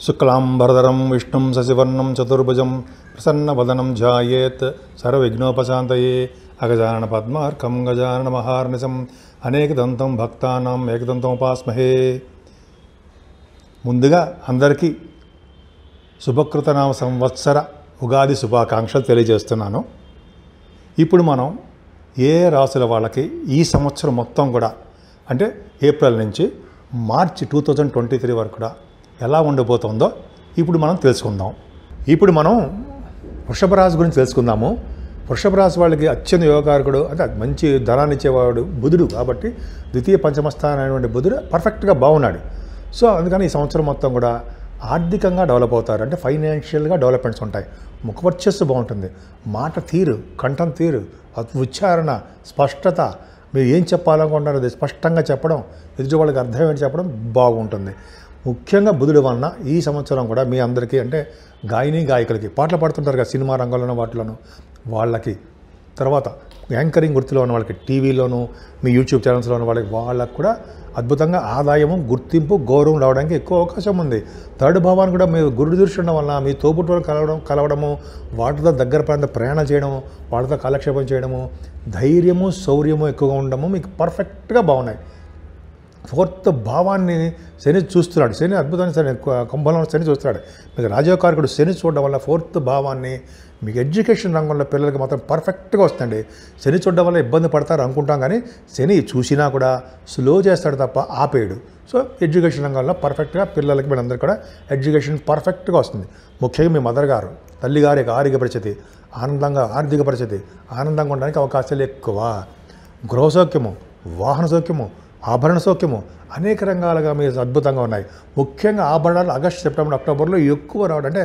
విష్ణుం शुक्लाम्बरधरं विष्णुं सशिवर्णं चतुर्भुजं प्रसन्नवदनं ध्यायेत् सर्वविघ्नोपशान्तये अगजाननपद्मार्कं అనేక అనేకదంతం భక్తానం ఏకదంతం ఉపాస్మహే ముందుగా అందరికీ శుభకృతనామ సంవత్సర ఉగాది శుభాకాంక్షలు తెలియజేస్తున్నాను ఇప్పుడు మనం ఏ రాసుల వాళ్ళకి ఈ సంవత్సరం మొత్తం కూడా అంటే ఏప్రిల్ నుంచి మార్చి టూ థౌజండ్ ట్వంటీ త్రీ వరకు కూడా ఎలా ఉండబోతోందో ఇప్పుడు మనం తెలుసుకుందాం ఇప్పుడు మనం వృషభ రాశి గురించి తెలుసుకుందాము వృషభ రాశి వాళ్ళకి అత్యంత యోగకారకుడు అంటే మంచి ధనాన్ని ఇచ్చేవాడు బుధుడు కాబట్టి ద్వితీయ పంచమస్థానం బుధుడు పర్ఫెక్ట్గా బాగున్నాడు సో అందుకని ఈ సంవత్సరం మొత్తం కూడా ఆర్థికంగా డెవలప్ అవుతారు అంటే ఫైనాన్షియల్గా డెవలప్మెంట్స్ ఉంటాయి ముఖవర్చస్సు బాగుంటుంది మాట తీరు కంఠం తీరు ఉచ్చారణ స్పష్టత మీరు ఏం చెప్పాలనుకుంటున్నారు అది స్పష్టంగా చెప్పడం ఎదుటి వాళ్ళకి అర్థమైంది చెప్పడం బాగుంటుంది ముఖ్యంగా బుధుడు వలన ఈ సంవత్సరం కూడా మీ అందరికీ అంటే గాయని గాయకులకి పాటలు పాడుతుంటారు కదా సినిమా రంగంలోనూ వాటిలోనూ వాళ్ళకి తర్వాత యాంకరింగ్ గుర్తులో ఉన్న వాళ్ళకి టీవీలోను మీ యూట్యూబ్ ఛానల్స్లో ఉన్న వాళ్ళకి వాళ్ళకు కూడా అద్భుతంగా ఆదాయము గుర్తింపు గౌరవం రావడానికి ఎక్కువ అవకాశం ఉంది థర్డ్ భావాన్ని కూడా మీరు గురుడు దృష్టి వల్ల మీ తోపుట్టువారు కలవడం కలవడము వాటితో దగ్గర ప్రాంత ప్రయాణం చేయడము వాటితో కాలక్షేపం చేయడము ధైర్యము శౌర్యము ఎక్కువగా ఉండడము మీకు పర్ఫెక్ట్గా బాగున్నాయి ఫోర్త్ భావాన్ని శని చూస్తున్నాడు శని అద్భుతమైన శని కుంభంలో శని చూస్తున్నాడు మీకు రాజీవకారకుడు శని చూడడం వల్ల ఫోర్త్ భావాన్ని మీకు ఎడ్యుకేషన్ రంగంలో పిల్లలకి మాత్రం పర్ఫెక్ట్గా వస్తుంది శని చూడడం వల్ల ఇబ్బంది పడతారు అనుకుంటాం కానీ శని చూసినా కూడా స్లో చేస్తాడు తప్ప ఆపేయడు సో ఎడ్యుకేషన్ రంగంలో పర్ఫెక్ట్గా పిల్లలకి వీళ్ళందరూ కూడా ఎడ్యుకేషన్ పర్ఫెక్ట్గా వస్తుంది ముఖ్యంగా మీ మదర్ గారు తల్లిగారి యొక్క ఆరోగ్య పరిస్థితి ఆనందంగా ఆర్థిక పరిస్థితి ఆనందంగా ఉండడానికి అవకాశాలు ఎక్కువ గృహ సౌఖ్యము వాహన సౌఖ్యము ఆభరణ సౌఖ్యము అనేక రంగాలుగా మీరు అద్భుతంగా ఉన్నాయి ముఖ్యంగా ఆభరణాలు ఆగస్టు సెప్టెంబర్ అక్టోబర్లో ఎక్కువ రావడం అంటే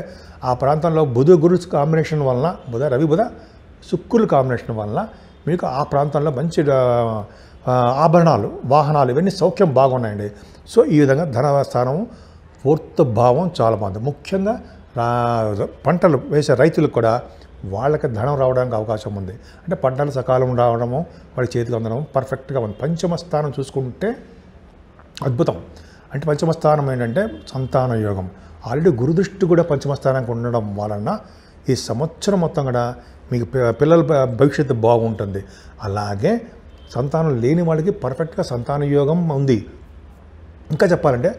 ఆ ప్రాంతంలో బుధ గురు కాంబినేషన్ వలన బుధ రవి బుధ శుక్రుల కాంబినేషన్ వలన మీకు ఆ ప్రాంతంలో మంచి ఆభరణాలు వాహనాలు ఇవన్నీ సౌఖ్యం బాగున్నాయండి సో ఈ విధంగా ధన స్థానం పూర్త భావం చాలా బాగుంది ముఖ్యంగా పంటలు వేసే రైతులకు కూడా వాళ్ళకి ధనం రావడానికి అవకాశం ఉంది అంటే పంటలు సకాలం రావడము వాళ్ళ చేతికి అందడం పర్ఫెక్ట్గా ఉంది పంచమ స్థానం చూసుకుంటే అద్భుతం అంటే పంచమ స్థానం ఏంటంటే సంతాన యోగం ఆల్రెడీ గురుదృష్టి కూడా పంచమ స్థానానికి ఉండడం వలన ఈ సంవత్సరం మొత్తం కూడా మీకు పిల్లల భవిష్యత్తు బాగుంటుంది అలాగే సంతానం లేని వాళ్ళకి పర్ఫెక్ట్గా సంతాన యోగం ఉంది ఇంకా చెప్పాలంటే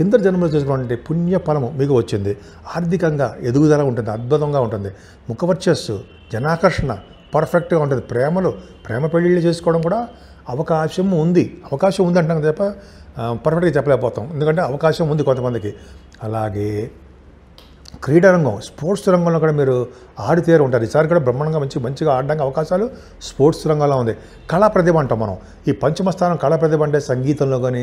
కింద జన్మలో పుణ్య పుణ్యఫలము మీకు వచ్చింది ఆర్థికంగా ఎదుగుదల ఉంటుంది అద్భుతంగా ఉంటుంది ముఖవర్చస్సు జనాకర్షణ పర్ఫెక్ట్గా ఉంటుంది ప్రేమలు ప్రేమ పెళ్ళిళ్ళు చేసుకోవడం కూడా అవకాశం ఉంది అవకాశం ఉంది అంటాం తప్ప పర్ఫెక్ట్గా చెప్పలేకపోతాం ఎందుకంటే అవకాశం ఉంది కొంతమందికి అలాగే క్రీడా రంగం స్పోర్ట్స్ రంగంలో కూడా మీరు ఆడితేరు ఉంటారు ఈసారి కూడా బ్రహ్మాండంగా మంచి మంచిగా ఆడడానికి అవకాశాలు స్పోర్ట్స్ రంగంలో ఉంది కళా ప్రతిభ అంటాం మనం ఈ పంచమస్థానం స్థానం కళా ప్రతిభ అంటే సంగీతంలో కానీ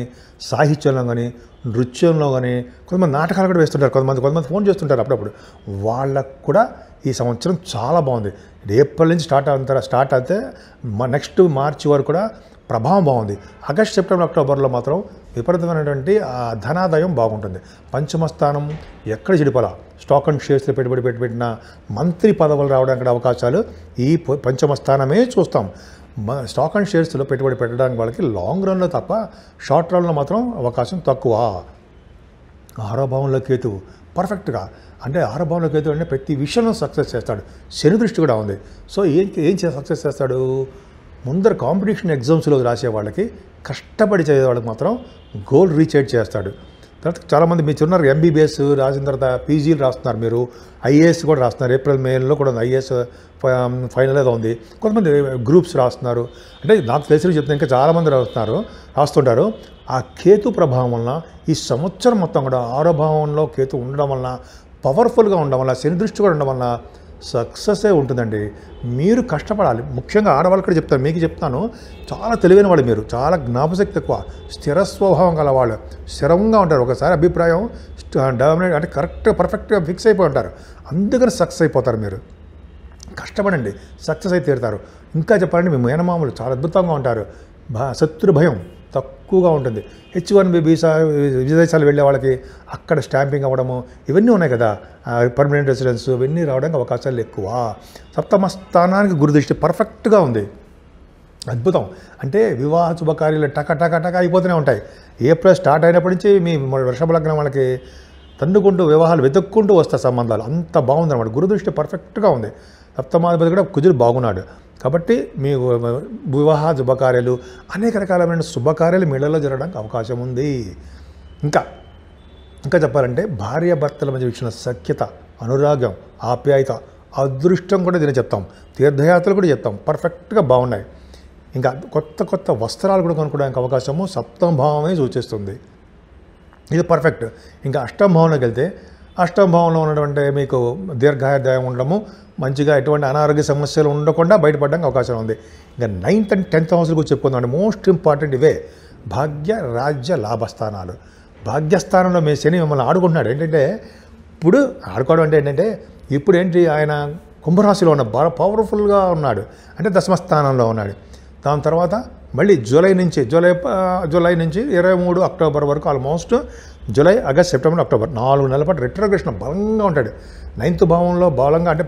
సాహిత్యంలో కానీ నృత్యంలో కానీ కొంతమంది నాటకాలు కూడా వేస్తుంటారు కొంతమంది కొంతమంది ఫోన్ చేస్తుంటారు అప్పుడప్పుడు వాళ్ళకు కూడా ఈ సంవత్సరం చాలా బాగుంది ఏప్రిల్ నుంచి స్టార్ట్ అవుతారా స్టార్ట్ అయితే నెక్స్ట్ మార్చి వరకు కూడా ప్రభావం బాగుంది ఆగస్ట్ సెప్టెంబర్ అక్టోబర్లో మాత్రం విపరీతమైనటువంటి ధనాదాయం బాగుంటుంది పంచమస్థానం ఎక్కడ చెడిపోలా స్టాక్ అండ్ షేర్స్లో పెట్టుబడి పెట్టి పెట్టిన మంత్రి పదవులు రావడానికి అవకాశాలు ఈ పంచమ స్థానమే చూస్తాం స్టాక్ అండ్ షేర్స్లో పెట్టుబడి పెట్టడానికి వాళ్ళకి లాంగ్ రన్లో తప్ప షార్ట్ రన్లో మాత్రం అవకాశం తక్కువ ఆరో భావంలో కేతు పర్ఫెక్ట్గా అంటే ఆరో భావంలో కేతు అంటే ప్రతి విషయంలో సక్సెస్ చేస్తాడు శని దృష్టి కూడా ఉంది సో ఏం ఏం సక్సెస్ చేస్తాడు ముందర కాంపిటీషన్ ఎగ్జామ్స్లో రాసే వాళ్ళకి కష్టపడి చదివేవాళ్ళకి మాత్రం గోల్ రీచ్ చేస్తాడు తర్వాత చాలామంది మీరు చూన్నారు ఎంబీబీఎస్ రాసిన తర్వాత పీజీలు రాస్తున్నారు మీరు ఐఏఎస్ కూడా రాస్తున్నారు ఏప్రిల్ మేలో కూడా ఉంది ఐఏఎస్ ఫైనల్ um, ఏదో ఉంది కొంతమంది గ్రూప్స్ రాస్తున్నారు అంటే నాకు తెలిసిన చెప్తే ఇంకా చాలామంది రాస్తున్నారు రాస్తుంటారు ఆ కేతు ప్రభావం వలన ఈ సంవత్సరం మొత్తం కూడా ఆరో భావంలో కేతు ఉండడం వలన పవర్ఫుల్గా ఉండడం వల్ల శని దృష్టి కూడా ఉండడం వలన సక్సెసే ఉంటుందండి మీరు కష్టపడాలి ముఖ్యంగా ఆడవాళ్ళు కూడా చెప్తాను మీకు చెప్తాను చాలా తెలివైన వాళ్ళు మీరు చాలా జ్ఞాపశక్తి ఎక్కువ స్థిర స్వభావం గల వాళ్ళు స్థిరంగా ఉంటారు ఒకసారి అభిప్రాయం డామినేట్ అంటే కరెక్ట్ పర్ఫెక్ట్గా ఫిక్స్ అయిపోయి ఉంటారు అందుకని సక్సెస్ అయిపోతారు మీరు కష్టపడండి సక్సెస్ అయితే తీరుతారు ఇంకా చెప్పాలంటే మీ మేనమామలు చాలా అద్భుతంగా ఉంటారు శత్రు భయం తక్కువగా ఉంటుంది హెచ్ వన్ బి బీసా విదేశాలు వెళ్ళే వాళ్ళకి అక్కడ స్టాంపింగ్ అవ్వడము ఇవన్నీ ఉన్నాయి కదా పర్మనెంట్ రెసిడెన్స్ ఇవన్నీ రావడానికి అవకాశాలు ఎక్కువ సప్తమ స్థానానికి గురుదృష్టి పర్ఫెక్ట్గా ఉంది అద్భుతం అంటే వివాహ శుభకార్యాలు టక టక టక అయిపోతూనే ఉంటాయి ఏప్రిల్ స్టార్ట్ అయినప్పటి నుంచి మీ వృషభ లగ్నం వాళ్ళకి తన్నుకుంటూ వివాహాలు వెతుక్కుంటూ వస్తాయి సంబంధాలు అంత అనమాట గురుదృష్టి పర్ఫెక్ట్గా ఉంది సప్తమాధిపతి కూడా కుజులు బాగున్నాడు కాబట్టి మీ వివాహ శుభకార్యాలు అనేక రకాలమైన శుభకార్యాలు మేళల్లో జరగడానికి అవకాశం ఉంది ఇంకా ఇంకా చెప్పాలంటే భార్య భర్తల మధ్య వచ్చిన సఖ్యత అనురాగం ఆప్యాయత అదృష్టం కూడా దీన్ని చెప్తాం తీర్థయాత్రలు కూడా చెప్తాం పర్ఫెక్ట్గా బాగున్నాయి ఇంకా కొత్త కొత్త వస్త్రాలు కూడా కొనుక్కోవడానికి అవకాశము సప్తమభావమే సూచిస్తుంది ఇది పర్ఫెక్ట్ ఇంకా అష్టమభావంలోకి వెళ్తే అష్టభావంలో ఉన్నటువంటి మీకు దీర్ఘాయుదాయం ఉండడము మంచిగా ఎటువంటి అనారోగ్య సమస్యలు ఉండకుండా బయటపడడానికి అవకాశం ఉంది ఇంకా నైన్త్ అండ్ టెన్త్ హౌస్ గురించి చెప్పుకుందామండి మోస్ట్ ఇంపార్టెంట్ ఇవే భాగ్య రాజ్య లాభస్థానాలు భాగ్యస్థానంలో మీ శని మిమ్మల్ని ఆడుకుంటున్నాడు ఏంటంటే ఇప్పుడు ఆడుకోవడం అంటే ఏంటంటే ఇప్పుడు ఏంటి ఆయన కుంభరాశిలో ఉన్న బాగా పవర్ఫుల్గా ఉన్నాడు అంటే దశమస్థానంలో ఉన్నాడు దాని తర్వాత మళ్ళీ జూలై నుంచి జూలై జూలై నుంచి ఇరవై మూడు అక్టోబర్ వరకు almost July August September October నాలుగు నెలల పాటు రిట్రోగ్రేషన్ బలంగా ఉంటాడు నైన్త్ భావంలో బలంగా అంటే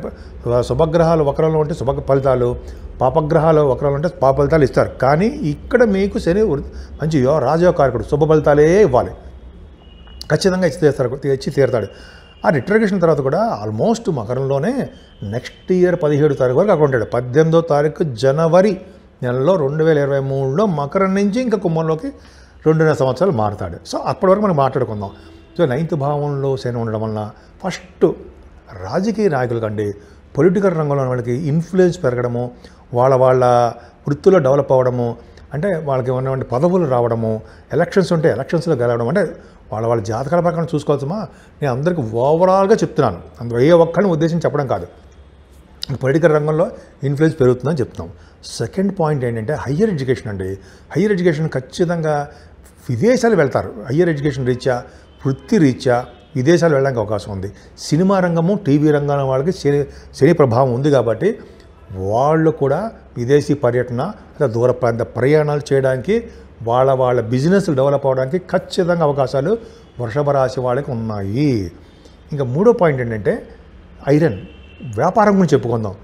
శుభగ్రహాలు వక్రంలో ఉంటే శుభ ఫలితాలు పాపగ్రహాలు ఒకరంలో ఉంటే పాప ఫలితాలు ఇస్తారు కానీ ఇక్కడ మీకు శని మంచి యో రాజయోకారకుడు శుభ ఫలితాలే ఇవ్వాలి ఖచ్చితంగా ఇచ్చి తీస్తారు ఇచ్చి తీరుతాడు ఆ రిట్రగేషన్ తర్వాత కూడా ఆల్మోస్ట్ మకరంలోనే నెక్స్ట్ ఇయర్ పదిహేడు తారీఖు వరకు అక్కడ ఉంటాడు పద్దెనిమిదో తారీఖు జనవరి నెలలో రెండు వేల ఇరవై మూడులో మకరం నుంచి ఇంకా కుంభంలోకి రెండున్నర సంవత్సరాలు మారుతాడు సో అప్పటి వరకు మనం మాట్లాడుకుందాం సో నైన్త్ భావంలో శని ఉండడం వలన ఫస్ట్ రాజకీయ నాయకుల కంటే పొలిటికల్ రంగంలో వాళ్ళకి ఇన్ఫ్లుయెన్స్ పెరగడము వాళ్ళ వాళ్ళ వృత్తుల్లో డెవలప్ అవ్వడము అంటే వాళ్ళకి ఉన్నటువంటి పదవులు రావడము ఎలక్షన్స్ ఉంటే ఎలక్షన్స్లో గెలవడం అంటే వాళ్ళ వాళ్ళ జాతకాల ప్రకారం చూసుకోవచ్చమా నేను అందరికీ ఓవరాల్గా చెప్తున్నాను అందు ఏ ఒక్కరిని ఉద్దేశించి చెప్పడం కాదు పొలిటికల్ రంగంలో ఇన్ఫ్లుయెన్స్ పెరుగుతుందని చెప్తాం సెకండ్ పాయింట్ ఏంటంటే హయ్యర్ ఎడ్యుకేషన్ అండి హయ్యర్ ఎడ్యుకేషన్ ఖచ్చితంగా విదేశాలు వెళ్తారు హయ్యర్ ఎడ్యుకేషన్ రీత్యా వృత్తి రీత్యా విదేశాలు వెళ్ళడానికి అవకాశం ఉంది సినిమా రంగము టీవీ రంగం వాళ్ళకి శని శని ప్రభావం ఉంది కాబట్టి వాళ్ళు కూడా విదేశీ పర్యటన లేదా దూర ప్రాంత ప్రయాణాలు చేయడానికి వాళ్ళ వాళ్ళ బిజినెస్లు డెవలప్ అవడానికి ఖచ్చితంగా అవకాశాలు వృషభ రాశి వాళ్ళకి ఉన్నాయి ఇంకా మూడో పాయింట్ ఏంటంటే ఐరన్ వ్యాపారం గురించి చెప్పుకుందాం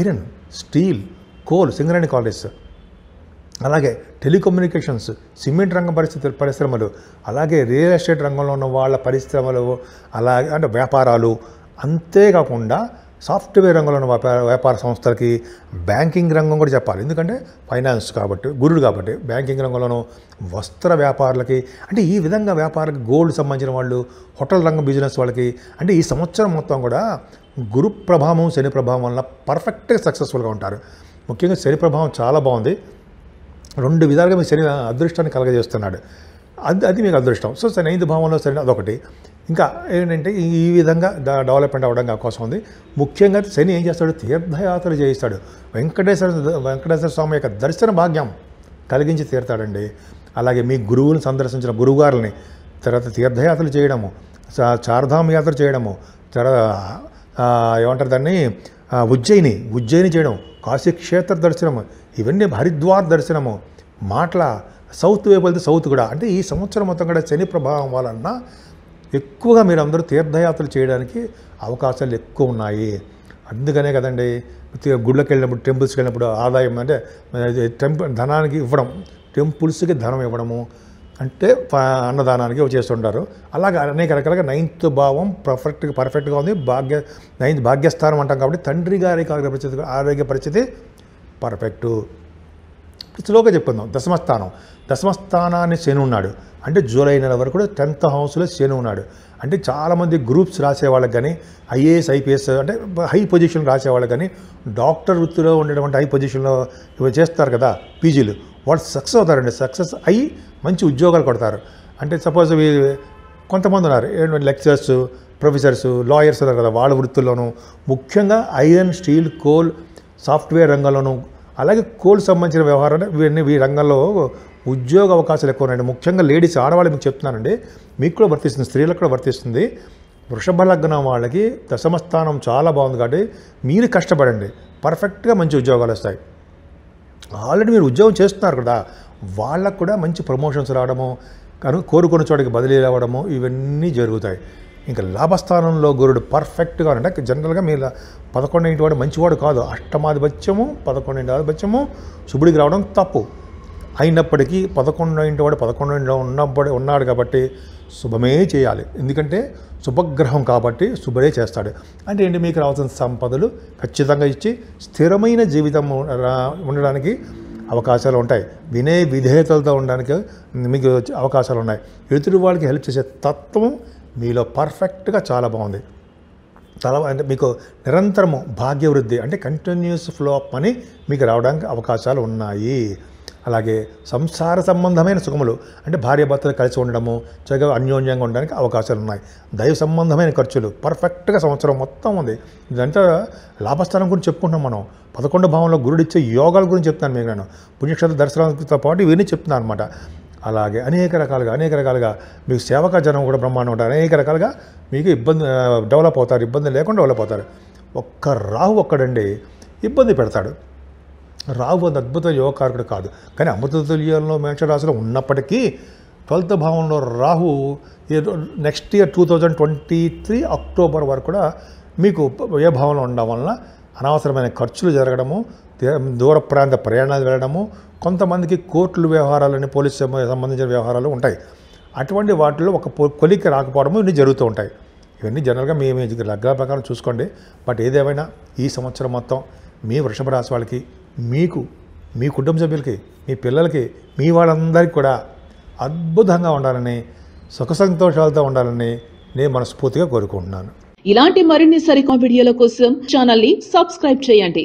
iron steel coal Singareni college అలాగే టెలికమ్యూనికేషన్స్ సిమెంట్ రంగ పరిస్థితి పరిశ్రమలు అలాగే రియల్ ఎస్టేట్ రంగంలో ఉన్న వాళ్ళ పరిశ్రమలు అలాగే అంటే వ్యాపారాలు అంతేకాకుండా సాఫ్ట్వేర్ రంగంలో ఉన్న వ్యాపార వ్యాపార సంస్థలకి బ్యాంకింగ్ రంగం కూడా చెప్పాలి ఎందుకంటే ఫైనాన్స్ కాబట్టి గురుడు కాబట్టి బ్యాంకింగ్ రంగంలోనూ వస్త్ర వ్యాపారులకి అంటే ఈ విధంగా వ్యాపారాలకి గోల్డ్ సంబంధించిన వాళ్ళు హోటల్ రంగం బిజినెస్ వాళ్ళకి అంటే ఈ సంవత్సరం మొత్తం కూడా గురు ప్రభావం శని ప్రభావం వల్ల పర్ఫెక్ట్గా సక్సెస్ఫుల్గా ఉంటారు ముఖ్యంగా శని ప్రభావం చాలా బాగుంది రెండు విధాలుగా మీ శని అదృష్టాన్ని కలగజేస్తున్నాడు అది అది మీకు అదృష్టం సో శనైదు భావంలో సరైన అదొకటి ఇంకా ఏంటంటే ఈ విధంగా డెవలప్మెంట్ అవ్వడం కోసం ఉంది ముఖ్యంగా శని ఏం చేస్తాడు తీర్థయాత్రలు చేయిస్తాడు వెంకటేశ్వర వెంకటేశ్వర స్వామి యొక్క దర్శన భాగ్యం కలిగించి తీరుతాడండి అలాగే మీ గురువుని సందర్శించిన గురువుగారిని తర్వాత తీర్థయాత్రలు చేయడము చార్ధామ యాత్ర చేయడము తర్వాత ఏమంటారు దాన్ని ఉజ్జయిని ఉజ్జయిని చేయడం కాశీక్షేత్ర దర్శనం ఇవన్నీ హరిద్వార్ దర్శనము మాటల సౌత్ వైపు వెళ్తే సౌత్ కూడా అంటే ఈ సంవత్సరం మొత్తం కూడా శని ప్రభావం వలన ఎక్కువగా మీరు అందరూ తీర్థయాత్రలు చేయడానికి అవకాశాలు ఎక్కువ ఉన్నాయి అందుకనే కదండి గుళ్ళకి వెళ్ళినప్పుడు టెంపుల్స్కి వెళ్ళినప్పుడు ఆదాయం అంటే టెంపుల్ ధనానికి ఇవ్వడం టెంపుల్స్కి ధనం ఇవ్వడము అంటే అన్నదానానికి చేస్తుంటారు అలాగే అనేక రకాలుగా నైన్త్ భావం పర్ఫెక్ట్గా పర్ఫెక్ట్గా ఉంది భాగ్య నైన్త్ భాగ్యస్థానం అంటాం కాబట్టి తండ్రి గారి ఆరోగ్య పరిస్థితి ఆరోగ్య పరిస్థితి పర్ఫెక్టు స్లోగా చెప్పుకుందాం దశమస్థానం దశమస్థానాన్ని శని ఉన్నాడు అంటే జూలై నెల వరకు కూడా టెన్త్ హౌస్లో శని ఉన్నాడు అంటే చాలామంది గ్రూప్స్ రాసే కానీ ఐఏఎస్ ఐపీఎస్ అంటే హై పొజిషన్ రాసే కానీ డాక్టర్ వృత్తిలో ఉండేటువంటి హై పొజిషన్లో ఇవి చేస్తారు కదా పీజీలు వాళ్ళు సక్సెస్ అవుతారండి సక్సెస్ అయ్యి మంచి ఉద్యోగాలు కొడతారు అంటే సపోజ్ కొంతమంది ఉన్నారు లెక్చరర్స్ ప్రొఫెసర్స్ లాయర్స్ ఉన్నారు కదా వాళ్ళ వృత్తుల్లోనూ ముఖ్యంగా ఐరన్ స్టీల్ కోల్ సాఫ్ట్వేర్ రంగంలోనూ అలాగే కోల్ సంబంధించిన వ్యవహారం ఇవన్నీ ఈ రంగంలో ఉద్యోగ అవకాశాలు ఎక్కువ ఉన్నాయండి ముఖ్యంగా లేడీస్ ఆడవాళ్ళు మీకు చెప్తున్నానండి మీకు కూడా వర్తిస్తుంది స్త్రీలకు కూడా వర్తిస్తుంది వృషభ లగ్నం వాళ్ళకి దశమస్థానం చాలా బాగుంది కాబట్టి మీరు కష్టపడండి పర్ఫెక్ట్గా మంచి ఉద్యోగాలు వస్తాయి ఆల్రెడీ మీరు ఉద్యోగం చేస్తున్నారు కదా వాళ్ళకు కూడా మంచి ప్రమోషన్స్ రావడము కను కోరుకున్న చోటికి బదిలీ రావడము ఇవన్నీ జరుగుతాయి ఇంకా లాభస్థానంలో గురుడు పర్ఫెక్ట్గా అంటే జనరల్గా మీరు పదకొండు ఇంటి వాడు మంచివాడు కాదు అష్టమాధిపత్యము పదకొండు ఇంటి ఆధిపత్యము శుభుడికి రావడం తప్పు అయినప్పటికీ పదకొండో ఇంటి వాడు పదకొండు ఉన్నప్పుడు ఉన్నాడు కాబట్టి శుభమే చేయాలి ఎందుకంటే శుభగ్రహం కాబట్టి శుభడే చేస్తాడు అంటే ఏంటి మీకు రావాల్సిన సంపదలు ఖచ్చితంగా ఇచ్చి స్థిరమైన జీవితం ఉండడానికి అవకాశాలు ఉంటాయి వినే విధేయతలతో ఉండడానికి మీకు అవకాశాలు ఉన్నాయి ఎదుటి వాళ్ళకి హెల్ప్ చేసే తత్వం మీలో పర్ఫెక్ట్గా చాలా బాగుంది తర్వాత అంటే మీకు నిరంతరము భాగ్యవృద్ధి అంటే కంటిన్యూస్ ఫ్లో అప్ అని మీకు రావడానికి అవకాశాలు ఉన్నాయి అలాగే సంసార సంబంధమైన సుఖములు అంటే భార్యభర్తలు కలిసి ఉండడము చక్కగా అన్యోన్యంగా ఉండడానికి అవకాశాలు ఉన్నాయి దైవ సంబంధమైన ఖర్చులు పర్ఫెక్ట్గా సంవత్సరం మొత్తం ఉంది ఇదంతా లాభస్థానం గురించి చెప్పుకుంటున్నాం మనం పదకొండు భావంలో గురుడిచ్చే యోగాల గురించి చెప్తాను మీకు నేను పుణ్యక్షేత్ర దర్శనంతో పాటు ఇవన్నీ చెప్తున్నాను అనమాట అలాగే అనేక రకాలుగా అనేక రకాలుగా మీకు సేవక జనం కూడా బ్రహ్మాండం ఉంటారు అనేక రకాలుగా మీకు ఇబ్బంది డెవలప్ అవుతారు ఇబ్బంది లేకుండా డెవలప్ అవుతారు ఒక్క రాహు ఒక్కడండి ఇబ్బంది పెడతాడు రాహు అంత అద్భుత యోగకారకుడు కాదు కానీ అమృత తుల్యంలో మేషరాశిలో ఉన్నప్పటికీ ట్వెల్త్ భావంలో Rahu next year two thousand twenty three October వరకు కూడా మీకు ఏ భావంలో ఉండడం వలన అనవసరమైన ఖర్చులు జరగడము దూర ప్రాంత ప్రయాణాలు వెళ్ళడము కొంతమందికి కోర్టులు వ్యవహారాలని పోలీసు సంబంధించిన వ్యవహారాలు ఉంటాయి అటువంటి వాటిలో ఒక కొలికి రాకపోవడము ఇవన్నీ జరుగుతూ ఉంటాయి ఇవన్నీ జనరల్గా మీ లగ్న ప్రకారం చూసుకోండి బట్ ఏదేమైనా ఈ సంవత్సరం మొత్తం మీ వృషభ రాశి వాళ్ళకి మీకు మీ కుటుంబ సభ్యులకి మీ పిల్లలకి మీ వాళ్ళందరికీ కూడా అద్భుతంగా ఉండాలని సుఖ సంతోషాలతో ఉండాలని నేను మనస్ఫూర్తిగా కోరుకుంటున్నాను ఇలాంటి మరిన్ని సరికా వీడియోల కోసం ఛానల్ని సబ్స్క్రైబ్ చేయండి